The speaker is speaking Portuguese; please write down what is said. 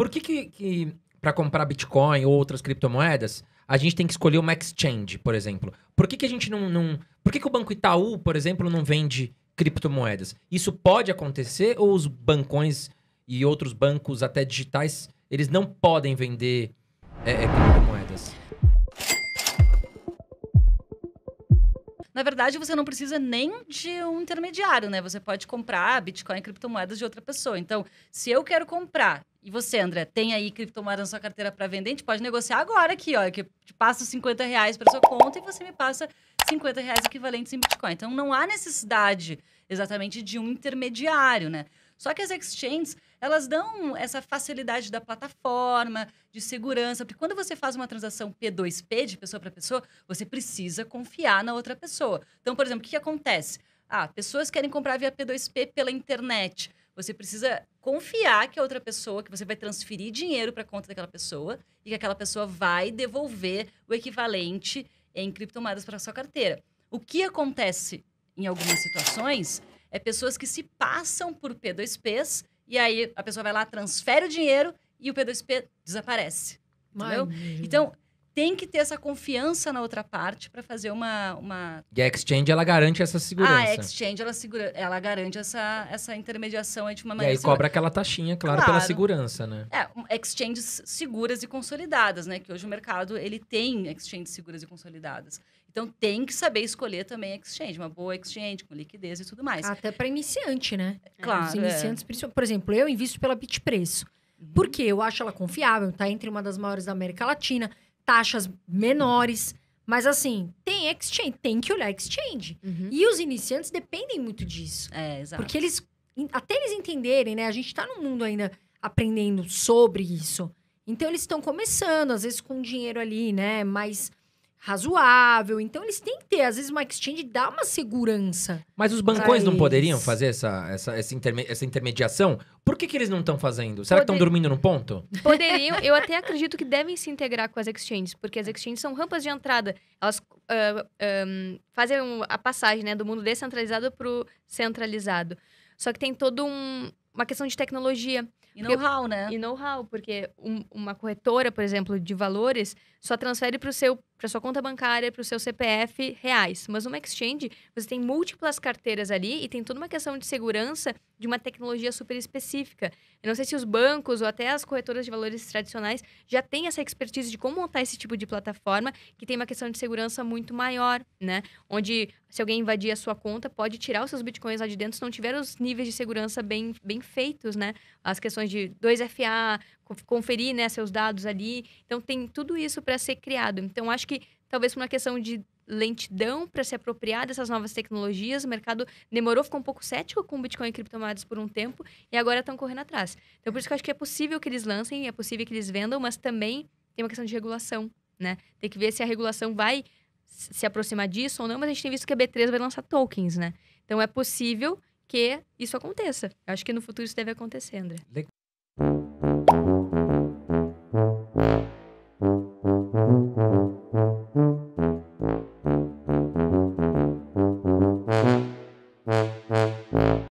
Por que que, que para comprar Bitcoin ou outras criptomoedas, a gente tem que escolher uma exchange, por exemplo? Por que que a gente não... não por que que o Banco Itaú, por exemplo, não vende criptomoedas? Isso pode acontecer ou os bancões e outros bancos até digitais, eles não podem vender é, é, criptomoedas? Na verdade, você não precisa nem de um intermediário, né? Você pode comprar Bitcoin e criptomoedas de outra pessoa. Então, se eu quero comprar e você, André, tem aí criptomoeda na sua carteira para vender, a gente pode negociar agora aqui, ó. Que eu te passo 50 reais para sua conta e você me passa 50 reais equivalentes em Bitcoin. Então não há necessidade exatamente de um intermediário, né? Só que as exchanges, elas dão essa facilidade da plataforma, de segurança, porque quando você faz uma transação P2P, de pessoa para pessoa, você precisa confiar na outra pessoa. Então, por exemplo, o que, acontece? Ah, pessoas querem comprar via P2P pela internet. Você precisa confiar que a outra pessoa, que você vai transferir dinheiro para a conta daquela pessoa e que aquela pessoa vai devolver o equivalente em criptomoedas para sua carteira. O que acontece em algumas situações é pessoas que se passam por P2Ps e aí a pessoa vai lá, transfere o dinheiro e o P2P desaparece. Entendeu? Então, tem que ter essa confiança na outra parte para fazer uma, uma. E a Exchange, ela garante essa segurança. Ah, a Exchange, ela, segura, ela garante essa, essa intermediação de uma maneira. E aí cobra aquela taxinha, claro, claro, pela segurança, né? É, exchanges seguras e consolidadas, né? Que hoje o mercado ele tem exchanges seguras e consolidadas. Então tem que saber escolher também exchange, uma boa exchange com liquidez e tudo mais. Até para iniciante, né? É, claro. Os é. iniciantes, é. por exemplo, eu invisto pela Bitpreço. Uhum. Porque eu acho ela confiável, tá entre uma das maiores da América Latina taxas menores. Mas assim, tem exchange, tem que olhar exchange. Uhum. E os iniciantes dependem muito disso. É, exato. Porque eles, até eles entenderem, né? A gente tá no mundo ainda aprendendo sobre isso. Então eles estão começando, às vezes com dinheiro ali, né? Mas razoável. Então eles têm que ter, às vezes uma exchange dá uma segurança. Mas os bancões não poderiam fazer essa, essa, essa, interme essa intermediação? Por que, que eles não estão fazendo? Será Poder... que estão dormindo no ponto? Poderiam, eu até acredito que devem se integrar com as exchanges, porque as exchanges são rampas de entrada. Elas uh, um, fazem a passagem né, do mundo descentralizado para o centralizado. Só que tem todo um, uma questão de tecnologia. E know-how, né? E know-how, porque um, uma corretora, por exemplo, de valores, só transfere para o seu para sua conta bancária, para o seu CPF reais. Mas uma exchange, você tem múltiplas carteiras ali e tem toda uma questão de segurança de uma tecnologia super específica. Eu não sei se os bancos ou até as corretoras de valores tradicionais já têm essa expertise de como montar esse tipo de plataforma que tem uma questão de segurança muito maior, né? Onde se alguém invadir a sua conta, pode tirar os seus bitcoins lá de dentro se não tiver os níveis de segurança bem, bem feitos, né? As questões de 2FA, conferir né, seus dados ali. Então, tem tudo isso para ser criado. Então, acho que talvez por uma questão de lentidão para se apropriar dessas novas tecnologias. O mercado demorou, ficou um pouco cético com Bitcoin e criptomoedas por um tempo e agora estão correndo atrás. Então, por isso que eu acho que é possível que eles lancem, é possível que eles vendam, mas também tem uma questão de regulação, né? Tem que ver se a regulação vai se aproximar disso ou não, mas a gente tem visto que a B3 vai lançar tokens, né? Então, é possível que isso aconteça. Eu acho que no futuro isso deve acontecer, André. Legal.